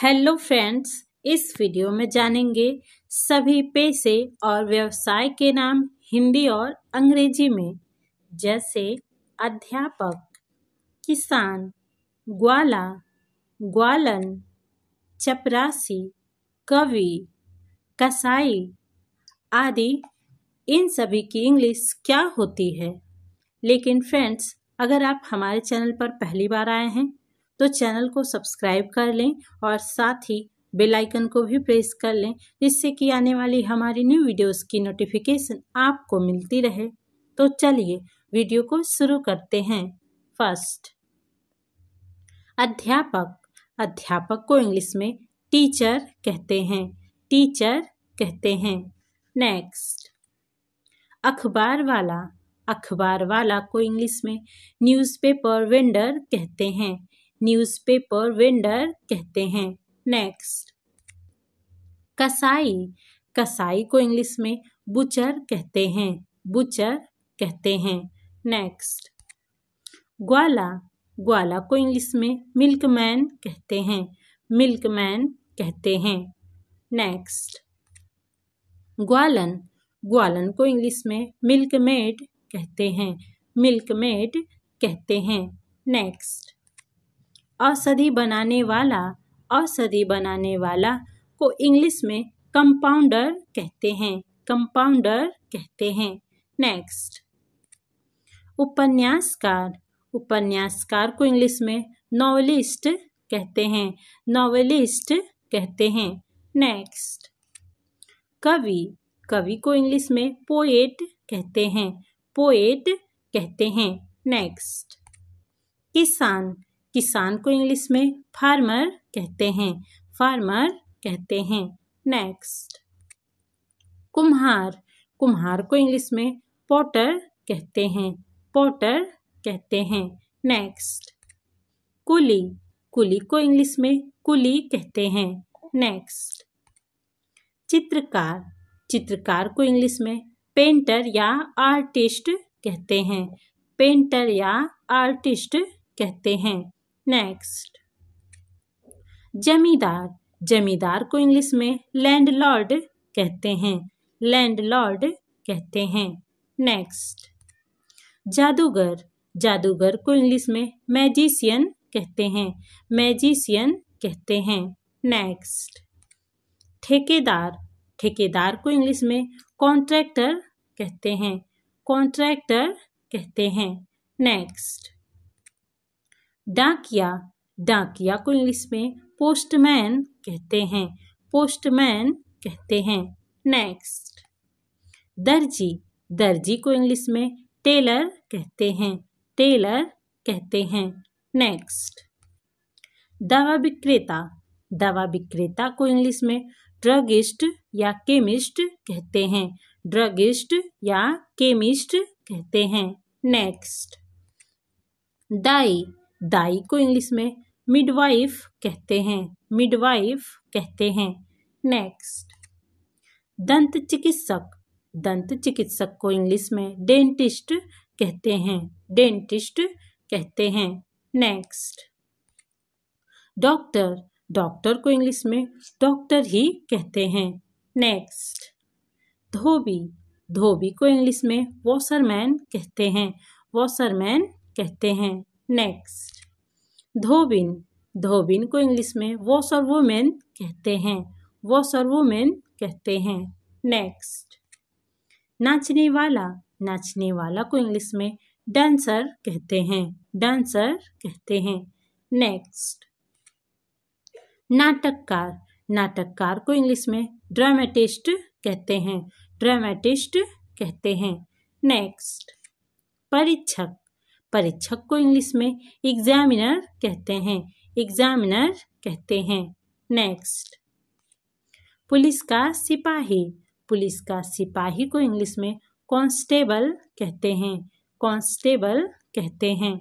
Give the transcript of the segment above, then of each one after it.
hello friends इस video में जानेंगे सभी पैसे और व्यवसाय के नाम हिंदी और अंग्रेजी में जैसे अध्यापक किसान ग्वाला ग्वालन चपरासी कवि कसाई आदि इन सभी की इंग्लिश क्या होती है लेकिन फ्रेंड्स अगर आप हमारे चैनल पर पहली बार आए हैं तो चैनल को सब्सक्राइब कर लें और साथ ही बेल आइकन को भी प्रेस कर लें जिससे कि आने वाली हमारी न्यू वीडियोस की नोटिफिकेशन आपको मिलती रहे तो चलिए वीडियो को शुरू करते हैं फर्स्ट अध्यापक अध्यापक को इंग्लिश में टीचर कहते हैं टीचर कहते हैं नेक्स्ट अखबार वाला अखबार वाला को इंग्लिश में न्यूज़पेपर वेंडर कहते हैं न्यूज़पेपर वेंडर कहते हैं नेक्स्ट कसाई कसाई को इंग्लिश में बुचर कहते हैं बुचर कहते हैं नेक्स्ट ग्वाला ग्वाला को इंग्लिश में मिल्कमैन कहते हैं मिल्कमैन कहते हैं नेक्स्ट ग्वालन ग्वालन को इंग्लिश में मिल्कमेड कहते हैं मिल्कमेड कहते हैं नेक्स्ट औषधि बनाने वाला औषधि बनाने वाला को इंग्लिश में कंपाउंडर कहते हैं कंपाउंडर कहते हैं नेक्स्ट उपन्यासकार उपन्यासकार को इंग्लिश में नॉवलिस्ट कहते हैं नॉवलिस्ट कहते हैं नेक्स्ट कवि कवि को इंग्लिश में पोएट कहते हैं पोएट कहते हैं नेक्स्ट किसान किसान को इंग्लिश में फार्मर कहते हैं फार्मर कहते हैं नेक्स्ट कुम्हार कुम्हार को इंग्लिश में पॉटर कहते हैं पॉटर कहते हैं नेक्स्ट कुली कुली को इंग्लिश में कुली कहते हैं नेक्स्ट चित्रकार चित्रकार को इंग्लिश में पेंटर या आर्टिस्ट कहते हैं पेंटर या आर्टिस्ट कहते हैं नेक्स्ट जमींदार जमींदार को इंग्लिश में लैंडलॉर्ड कहते हैं लैंडलॉर्ड कहते हैं नेक्स्ट जादूगर जादूगर को इंग्लिश में मैजिशियन कहते हैं मैजिशियन कहते हैं नेक्स्ट ठेकेदार ठेकेदार को इंग्लिश में कॉन्ट्रैक्टर कहते हैं कॉन्ट्रैक्टर कहते हैं नेक्स्ट डाकिया डाकिया को इंग्लिश में पोस्टमैन कहते हैं पोस्टमैन कहते हैं नेक्स्ट दर्जी दर्जी को इंग्लिश में टेलर कहते हैं टेलर कहते हैं नेक्स्ट दवा विक्रेता दवा विक्रेता को इंग्लिश में ड्रगिस्ट या केमिस्ट कहते हैं ड्रगिस्ट या केमिस्ट कहते हैं नेक्स्ट दाई दाई को इंग्लिश में मिडवाइफ कहते हैं मिडवाइफ कहते हैं नेक्स्ट दंत चिकित्सक दंत चिकित्सक को इंग्लिश में डेंटिस्ट कहते हैं डेंटिस्ट कहते हैं नेक्स्ट डॉक्टर डॉक्टर को इंग्लिश में डॉक्टर ही कहते हैं नेक्स्ट धोबी धोबी को इंग्लिश में वॉशरमैन कहते हैं वॉशरमैन कहते हैं नेक्स्ट धोबिन धोबिन को इंग्लिश में वॉश और वुमेन कहते हैं वॉश और वुमेन कहते हैं नेक्स्ट नाचने वाला नाचने वाला को इंग्लिश में डांसर कहते हैं डांसर कहते हैं नेक्स्ट नाटककार नाटककार को इंग्लिश में ड्रामेटिस्ट कहते हैं ड्रामेटिस्ट कहते हैं नेक्स्ट परीक्षक परीक्षक को इंग्लिश में एग्जामिनर कहते हैं एग्जामिनर कहते हैं नेक्स्ट पुलिस का सिपाही पुलिस का सिपाही को इंग्लिश में कांस्टेबल कहते हैं कांस्टेबल कहते हैं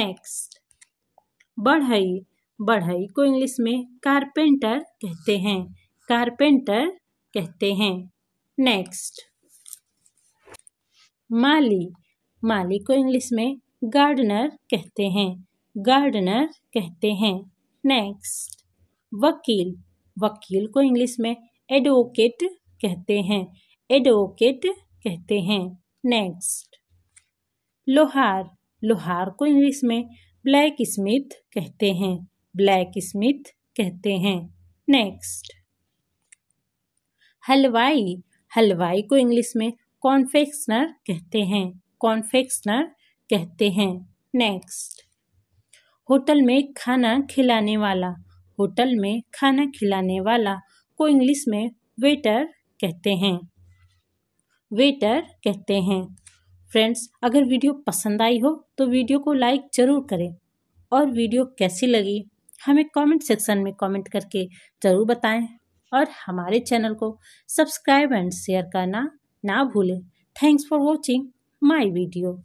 नेक्स्ट बढ़ई बढ़ई को इंग्लिश में कारपेंटर कहते हैं कारपेंटर कहते हैं नेक्स्ट माली माली को इंग्लिश में गार्डनर कहते हैं गार्डनर कहते हैं नेक्स्ट वकील वकील को इंग्लिश में एडवोकेट कहते हैं एडवोकेट कहते हैं नेक्स्ट लोहार लोहार को इंग्लिश में ब्लैक स्मिथ कहते हैं ब्लैक स्मिथ कहते हैं नेक्स्ट हलवाई हलवाई को इंग्लिश में कॉन्फेक्शनर कहते हैं कॉन्फेक्शनर कहते हैं नेक्स्ट होटल में खाना खिलाने वाला होटल में खाना खिलाने वाला को इंग्लिश में वेटर कहते हैं वेटर कहते हैं फ्रेंड्स अगर वीडियो पसंद आई हो तो वीडियो को लाइक ज़रूर करें और वीडियो कैसी लगी हमें कमेंट सेक्शन में कमेंट करके ज़रूर बताएं और हमारे चैनल को सब्सक्राइब एंड शेयर करना ना भूलें thanks for watching my video